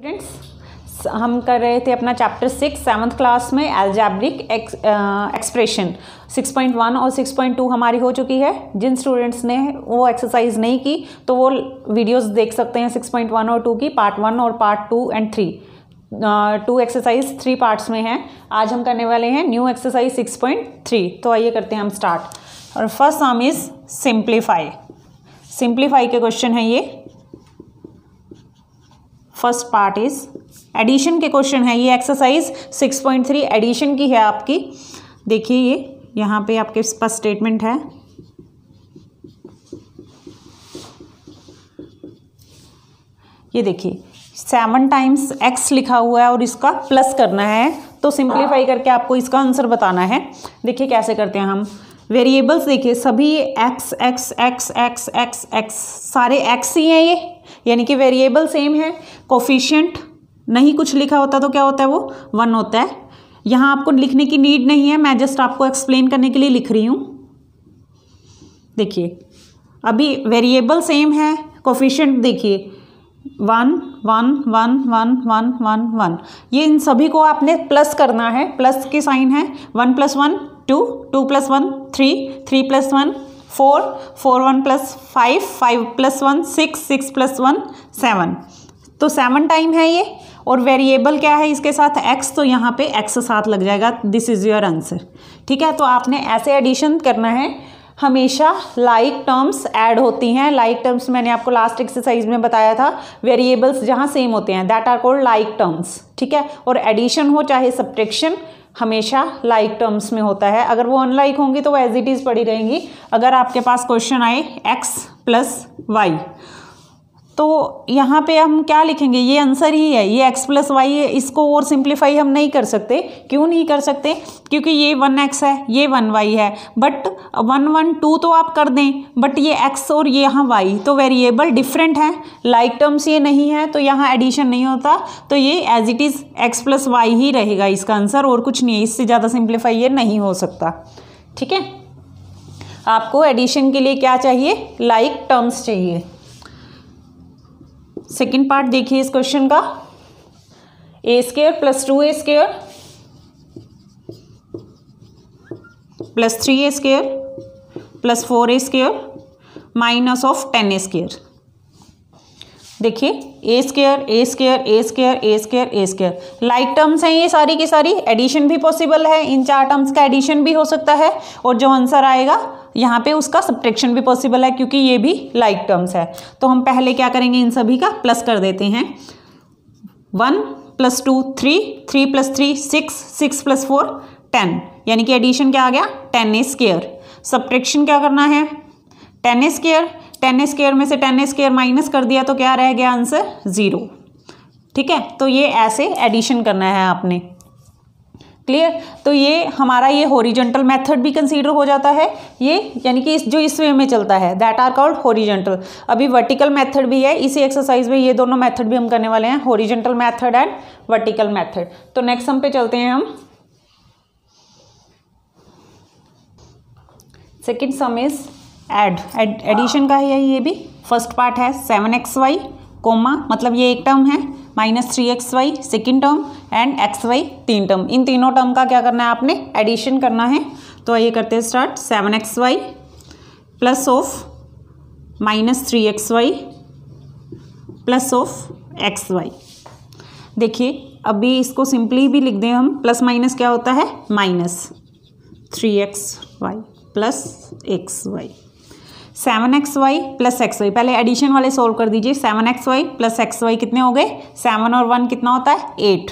students हम कर रहे थे अपना चैप्टर सिक्स सेवन्थ क्लास में algebraic expression six point one और सिक्स पॉइंट टू हमारी हो चुकी है जिन स्टूडेंट्स ने वो एक्सरसाइज नहीं की तो वो वीडियोस देख सकते हैं सिक्स पॉइंट वन और टू की पार्ट वन और part two and three two exercise three parts में हैं आज हम करने वाले हैं new exercise six point three तो आइए करते हैं हम स्टार्ट और फर्स्ट हम इज़ सिंप्लीफाई सिंप्लीफाई के क्वेश्चन हैं ये फर्स्ट पार्ट इज एडिशन के क्वेश्चन है ये एक्सरसाइज 6.3 एडिशन की है आपकी देखिए ये यहाँ पे आपके पास स्टेटमेंट है ये देखिए सेवन टाइम्स एक्स लिखा हुआ है और इसका प्लस करना है तो सिंप्लीफाई करके आपको इसका आंसर बताना है देखिए कैसे करते हैं हम वेरिएबल्स देखिए सभी ये x x x x x x सारे एक्स ही हैं ये यानी कि वेरिएबल सेम है कोफिशियंट नहीं कुछ लिखा होता तो क्या होता है वो वन होता है यहाँ आपको लिखने की नीड नहीं है मैं जस्ट आपको एक्सप्लेन करने के लिए लिख रही हूँ देखिए अभी वेरिएबल सेम है कोफिशियंट देखिए one one one one one one one ये इन सभी को आपने प्लस करना है प्लस की साइन है one plus one two two plus one three three plus one four four one plus five five plus one six six plus one seven तो सेवन टाइम है ये और वेरिएबल क्या है इसके साथ एक्स तो यहाँ पे एक्स साथ लग जाएगा दिस इज़ योर आंसर ठीक है तो आपने ऐसे एडिशन करना है हमेशा लाइक टर्म्स ऐड होती हैं लाइक टर्म्स मैंने आपको लास्ट एक्सरसाइज में बताया था वेरिएबल्स जहाँ सेम होते हैं that are called like terms ठीक है और एडिशन हो चाहे सब्ट्रेक्शन हमेशा लाइक like टर्म्स में होता है अगर वो अनलाइक होंगी तो वो एज इट इज़ पड़ी रहेंगी अगर आपके पास क्वेश्चन आए एक्स प्लस वाई तो यहाँ पे हम क्या लिखेंगे ये आंसर ही है ये x प्लस वाई है इसको और सिंप्लीफाई हम नहीं कर सकते क्यों नहीं कर सकते क्योंकि ये वन एक्स है ये वन वाई है बट वन वन टू तो आप कर दें बट ये x और ये यहाँ y तो वेरिएबल डिफरेंट हैं लाइक टर्म्स ये नहीं है तो यहाँ एडिशन नहीं होता तो ये as it is x plus y ही रहेगा इसका आंसर और कुछ नहीं है इससे ज़्यादा सिंप्लीफाई ये नहीं हो सकता ठीक है आपको एडिशन के लिए क्या चाहिए लाइक like टर्म्स चाहिए सेकेंड पार्ट देखिए इस क्वेश्चन का a square plus two a square plus three a square plus four a square minus of ten a square देखिए a square a square a square a square a square like terms हैं ये सारी की सारी addition भी possible है इन चार terms का एडिशन भी हो सकता है और जो आंसर आएगा यहाँ पे उसका सब्ट्रैक्शन भी पॉसिबल है क्योंकि ये भी लाइक like टर्म्स है तो हम पहले क्या करेंगे इन सभी का प्लस कर देते हैं one plus two three three plus three six six plus four ten यानी कि एडिशन क्या आ गया टेन स्केयर सब्ट्रैक्शन क्या करना है टेन स्केयर टेन स्केयर में से टेन स्केयर माइनस कर दिया तो क्या रह गया आंसर ज़ीरो ठीक है तो ये ऐसे एडिशन करना है आपने क्लियर तो ये हमारा ये होरिजेंटल मेथड भी कंसीडर हो जाता है ये यानी कि इस जो इस वे में चलता है दैट आर कॉल्ड होरिजेंटल अभी वर्टिकल मेथड भी है इसी एक्सरसाइज में ये दोनों मेथड भी हम करने वाले हैं horizontal method and vertical method तो नेक्स्ट हम पे चलते हैं हम second sum is add addition का है ये भी फर्स्ट पार्ट है सेवन एक्स वाई कोमा मतलब ये एक टर्म है minus three x y second term and x y तीन टर्म इन तीनों टर्म का क्या करना है आपने एडिशन करना है तो आइए करते हैं start seven x y plus of minus three x y plus of x y देखिए अभी इसको सिंपली भी लिख दें हम प्लस माइनस क्या होता है minus three x y plus x y seven x y plus x y पहले एडिशन वाले सोल्व कर दीजिए seven x y plus x y कितने हो गए सेवन और वन कितना होता है एट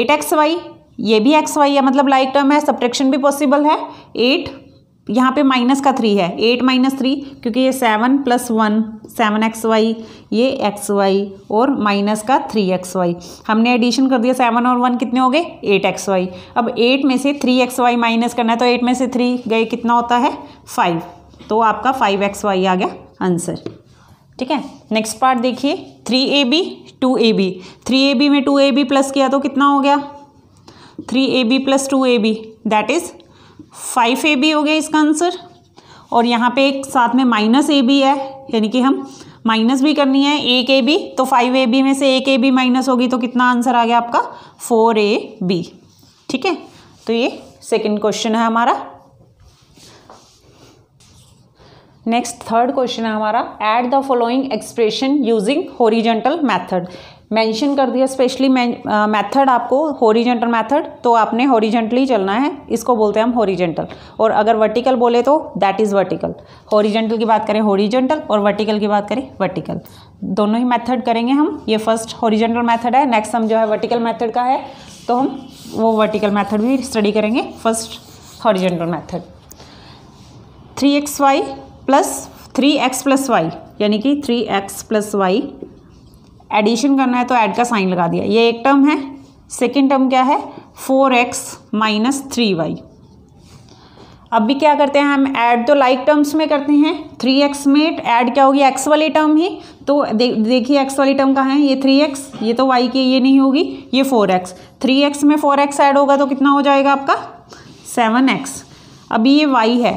एट एक्स वाई ये भी एक्स वाई है मतलब लाइक टर्म है सब्ट्रैक्शन भी पॉसिबल है एट यहाँ पे माइनस का थ्री है एट माइनस थ्री क्योंकि ये seven plus one seven x y ये एक्स वाई और माइनस का थ्री एक्स वाई हमने एडिशन कर दिया सेवन और वन कितने हो गए एट एक्स वाई अब एट में से थ्री एक्स वाई माइनस करना है तो एट में से थ्री गए कितना होता है फाइव तो आपका फाइव एक्स वाई आ गया आंसर ठीक है नेक्स्ट पार्ट देखिए three a b two a b three a b में टू ए बी प्लस किया तो कितना हो गया three a b plus two a b that is five a b हो गया इसका आंसर और यहाँ पे एक साथ में माइनस ए बी है यानी कि हम माइनस भी करनी है एक ए बी तो फाइव ए बी में से एक ए बी माइनस होगी तो कितना आंसर आ गया आपका फोर ए बी ठीक है तो ये सेकेंड क्वेश्चन है हमारा नेक्स्ट थर्ड क्वेश्चन है हमारा add the following expression using horizontal method mention कर दिया स्पेशली मैथड आपको होरिजेंटल मैथड तो आपने होरिजेंटली चलना है इसको बोलते हैं हम होरिजेंटल और अगर वर्टिकल बोले तो दैट इज़ वर्टिकल होरिजेंटल की बात करें होरिजेंटल और वर्टिकल की बात करें वर्टिकल दोनों ही मैथड करेंगे हम ये फर्स्ट होरिजेंटल मैथड है नेक्स्ट हम जो है वर्टिकल मैथड का है तो हम वो वर्टिकल मैथड भी स्टडी करेंगे first horizontal method three x y plus three x plus y यानी कि three x plus y addition करना है तो ऐड का साइन लगा दिया ये एक टर्म है सेकेंड टर्म क्या है four x minus three y अब भी क्या करते हैं हम ऐड तो लाइक like टर्म्स में करते हैं थ्री एक्स में ऐड क्या होगी एक्स वाली टर्म ही तो दे, देखिए एक्स वाली टर्म कहाँ है ये थ्री एक्स ये तो वाई की ये नहीं होगी ये फोर एक्स थ्री एक्स में फोर एक्स ऐड होगा तो कितना हो जाएगा आपका सेवन एक्स अभी ये वाई है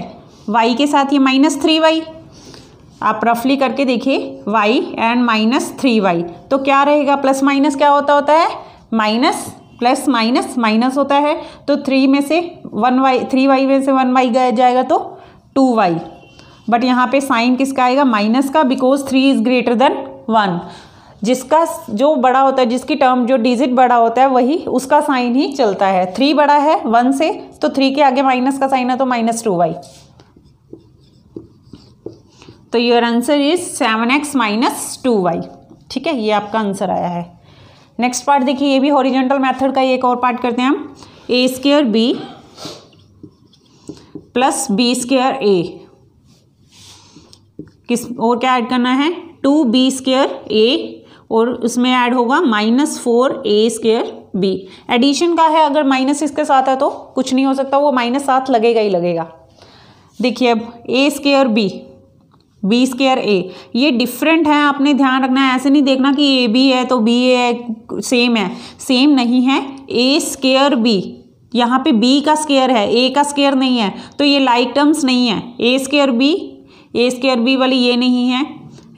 वाई के साथ ये माइनस थ्री वाई आप रफली करके देखिए y and minus three y तो क्या रहेगा प्लस माइनस क्या होता होता है माइनस प्लस माइनस माइनस होता है तो थ्री में से वन वाई थ्री वाई में से वन वाई गया जाएगा तो टू वाई बट यहाँ पे साइन किसका आएगा माइनस का because three is greater than one जिसका जो बड़ा होता है जिसकी टर्म जो डिजिट बड़ा होता है वही उसका साइन ही चलता है थ्री बड़ा है वन से तो थ्री के आगे माइनस का साइन है तो माइनस टू वाई तो your answer is seven x minus two y ठीक है ये आपका आंसर आया है नेक्स्ट पार्ट देखिए ये भी हॉरिजेंटल मेथड का एक और पार्ट करते हैं हम a square b plus b square a किस और क्या ऐड करना है टू बी स्केयर ए और उसमें ऐड होगा minus four a square b addition का है अगर माइनस इसके साथ है तो कुछ नहीं हो सकता वो माइनस साथ लगेगा ही लगेगा देखिए अब a square b b square a ये डिफरेंट है आपने ध्यान रखना है ऐसे नहीं देखना कि ए बी है तो बी ए है सेम है सेम नहीं है ए स्केयर बी यहाँ पे बी का स्केयर है ए का स्केयर नहीं है तो ये लाइक टर्म्स नहीं है a square b a square b वाली ये नहीं है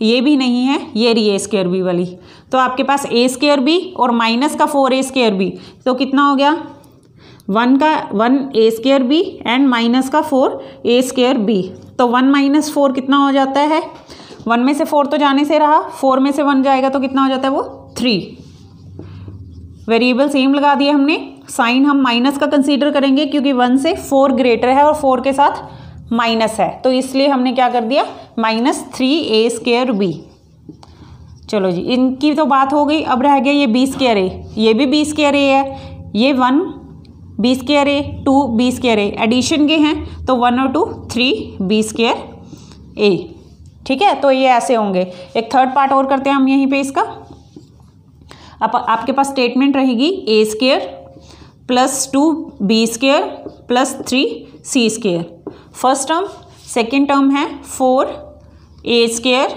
ये भी नहीं है ये रही ए स्केयर बी वाली तो आपके पास ए स्केयर बी और माइनस का फोर ए स्केयर बी तो कितना हो गया वन का one a square b and minus का फोर ए स्केयर बी तो वन माइनस फोर कितना हो जाता है वन में से फोर तो जाने से रहा फोर में से वन जाएगा तो कितना हो जाता है वो थ्री वेरिएबल सेम लगा दिया हमने साइन हम माइनस का कंसीडर करेंगे क्योंकि वन से फोर ग्रेटर है और फोर के साथ माइनस है तो इसलिए हमने क्या कर दिया minus three a square b चलो जी इनकी तो बात हो गई अब रह गया ये बी स्केयर ए ये भी बी स्केयर ए है ये one b square a two B square a addition के हैं तो वन और two three b square a ठीक है तो ये ऐसे होंगे एक थर्ड पार्ट और करते हैं हम यहीं पे इसका अब आपके पास स्टेटमेंट रहेगी a square plus two B square plus three C square first term second term है four a square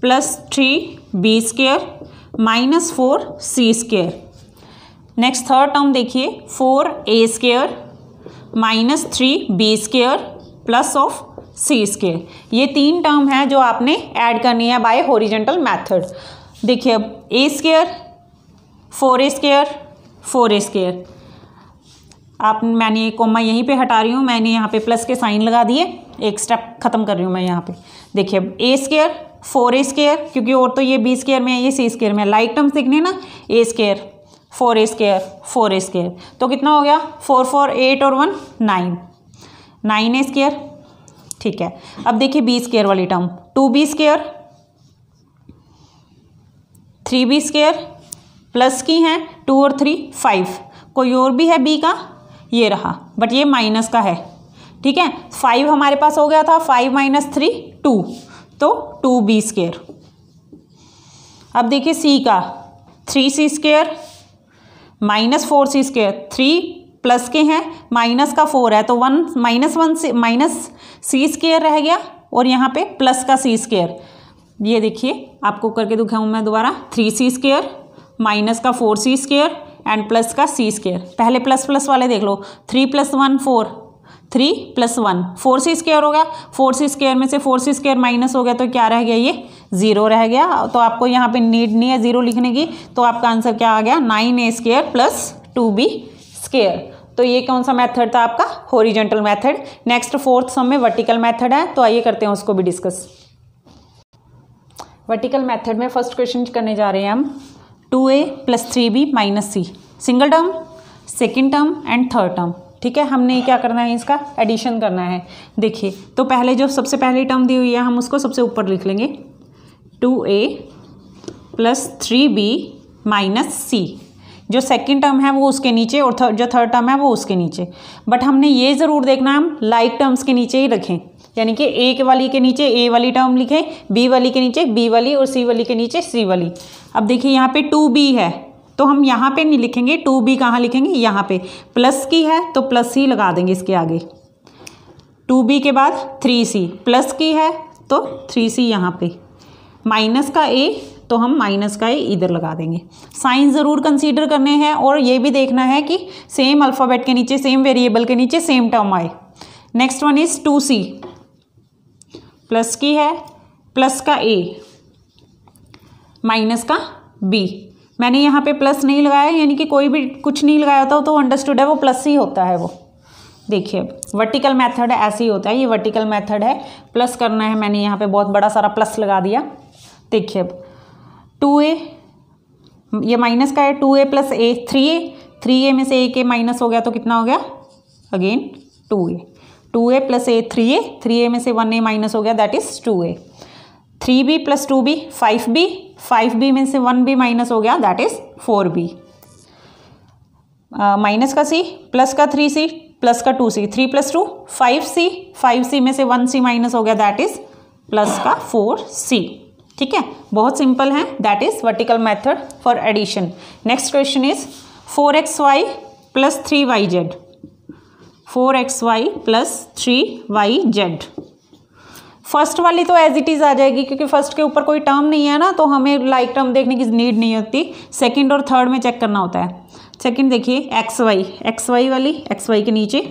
plus three b square minus four c square next third term देखिए four a square minus three b square plus of c square ये तीन term है जो आपने add करनी है bye horizontal method देखिए अब a square four a square four a square आप मैंने कोमा यहीं पे हटा रही हूँ मैंने यहाँ पे प्लस के साइन लगा दिए एक स्टेप ख़त्म कर रही हूँ मैं यहाँ पे देखिए अब a square four a square क्योंकि और तो ये बी स्केयर में है ये सी स्केयर में लाइक टर्म्स सीखने ना a square four a square four a square तो कितना हो गया फोर फोर एट और one nine nine a square ठीक है अब देखिए बी स्केयर वाली term two B square three b square plus की हैं टू और थ्री फाइव कोई और भी है बी का ये रहा बट ये माइनस का है ठीक है फाइव हमारे पास हो गया था फाइव माइनस थ्री टू तो टू बी स्केयर अब देखिए सी का थ्री सी square minus four C square three plus के हैं माइनस का फोर है तो वन माइनस वन सी माइनस सी स्केयर रह गया और यहाँ पे प्लस का सी स्केयर ये देखिए आपको करके दिखाऊँ मैं दोबारा थ्री सी स्केयर माइनस का four c square and plus का सी स्केयर पहले प्लस प्लस वाले देख लो three plus one four three plus one four c square हो गया फोर सी स्केयर में से फोर सी स्केयर माइनस हो गया तो क्या रह गया ये ज़ीरो रह गया तो आपको यहाँ पे नीड नहीं है ज़ीरो लिखने की तो आपका आंसर क्या आ गया nine a square plus two B square तो ये कौन सा मेथड था आपका horizontal method next fourth sum में वर्टिकल मैथड है तो आइए करते हैं उसको भी डिस्कस वर्टिकल मैथड में फर्स्ट क्वेश्चन करने जा रहे हैं हम two a plus three b minus c single term second term and third term ठीक है हमने क्या करना है इसका एडिशन करना है देखिए तो पहले जो सबसे पहली टर्म दी हुई है हम उसको सबसे ऊपर लिख लेंगे two a plus three b minus c जो सेकंड टर्म है वो उसके नीचे और थर, जो थर्ड टर्म है वो उसके नीचे बट हमने ये ज़रूर देखना हम लाइक टर्म्स के नीचे ही रखें यानी कि ए के वाली के नीचे ए वाली टर्म लिखें बी वाली के नीचे बी वाली और सी वाली के नीचे सी वाली अब देखिए यहाँ पे टू बी है तो हम यहाँ पे नहीं लिखेंगे टू बी कहाँ लिखेंगे यहाँ पे प्लस की है तो प्लस सी लगा देंगे इसके आगे टू बी के बाद थ्री सी प्लस की है तो थ्री सी यहाँ पे माइनस का ए तो हम माइनस का ए इधर लगा देंगे साइन ज़रूर कंसीडर करने हैं और ये भी देखना है कि सेम अल्फ़ाबेट के नीचे सेम वेरिएबल के नीचे सेम टर्म आए next one is two c plus की है प्लस का ए माइनस का बी मैंने यहाँ पे प्लस नहीं लगाया यानी कि कोई भी कुछ नहीं लगाया होता तो अंडरस्टूड है वो प्लस ही होता है वो देखिए वर्टिकल मेथड ऐसे ही होता है ये वर्टिकल मेथड है प्लस करना है मैंने यहाँ पे बहुत बड़ा सारा प्लस लगा दिया देखिए अब टू ए ये माइनस का है two a plus a three a three a में से ए के माइनस हो गया तो कितना हो गया again two a two a plus a three a three a में से वन ए माइनस हो गया that is two a three b plus two b five b five b में से वन बी माइनस हो गया that is four b minus का c plus का थ्री सी प्लस का two c three plus two five c five c में से one सी minus हो गया दैट इज़ प्लस का फोर सी ठीक है बहुत सिंपल है that is vertical method for addition next question is four x y plus three y z four x y plus three y z first वाली तो as it is आ जाएगी क्योंकि first के ऊपर कोई टर्म नहीं है ना तो हमें लाइक like टर्म देखने की नीड नहीं होती सेकंड और थर्ड में चेक करना होता है सेकंड देखिए एक्स वाई एक्स वाई वाली एक्स वाई के नीचे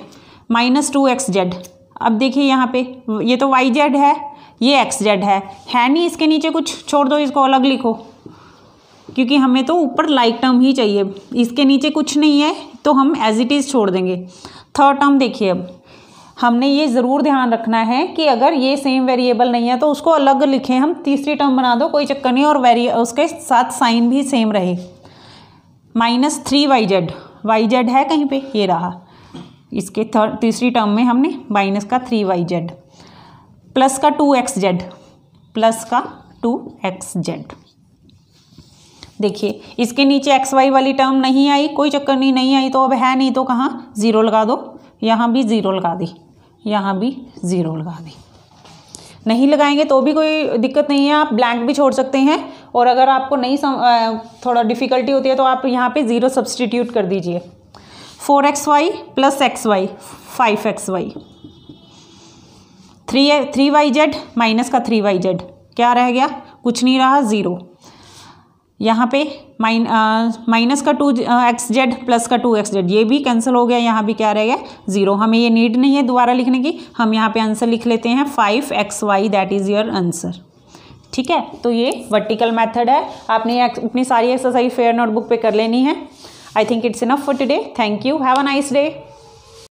माइनस टू एक्स जेड अब देखिए यहाँ पे ये तो वाई जेड है ये एक्स जेड है है नहीं इसके नीचे कुछ छोड़ दो इसको अलग लिखो क्योंकि हमें तो ऊपर लाइक टर्म ही चाहिए इसके नीचे कुछ नहीं है तो हम एज इट इज़ छोड़ देंगे थर्ड टर्म देखिए अब हमने ये ज़रूर ध्यान रखना है कि अगर ये सेम वेरिएबल नहीं है तो उसको अलग लिखें हम तीसरी टर्म बना दो कोई चक्कर नहीं और वेरी उसके साथ साइन भी सेम रहे minus three y z y z है कहीं पे ये रहा इसके थर्ड तीसरी टर्म में हमने माइनस का थ्री वाई जेड प्लस का टू एक्स जेड प्लस का टू एक्स जेड देखिए इसके नीचे एक्स वाई वाली टर्म नहीं आई कोई चक्कर नहीं नहीं आई तो अब है नहीं तो कहाँ ज़ीरो लगा दो यहाँ भी ज़ीरो लगा दी यहाँ भी ज़ीरो लगा दी नहीं लगाएंगे तो भी कोई दिक्कत नहीं है आप ब्लैंक भी छोड़ सकते हैं और अगर आपको नहीं सम, थोड़ा डिफ़िकल्टी होती है तो आप यहाँ पे ज़ीरो सब्सटीट्यूट कर दीजिए four x y plus x y five x y three three y z minus का थ्री वाई जेड क्या रह गया कुछ नहीं रहा ज़ीरो यहाँ पे माइन माइनस का टू एक्स जेड प्लस का टू एक्स जेड ये भी कैंसिल हो गया यहाँ भी क्या रह गया ज़ीरो हमें ये नीड नहीं है दोबारा लिखने की हम यहाँ पे आंसर लिख लेते हैं five x y that is your answer ठीक है तो ये वर्टिकल मेथड है आपने अपनी सारी एक्सरसाइज फेयर नोटबुक पे कर लेनी है I think it's enough for today thank you have a nice day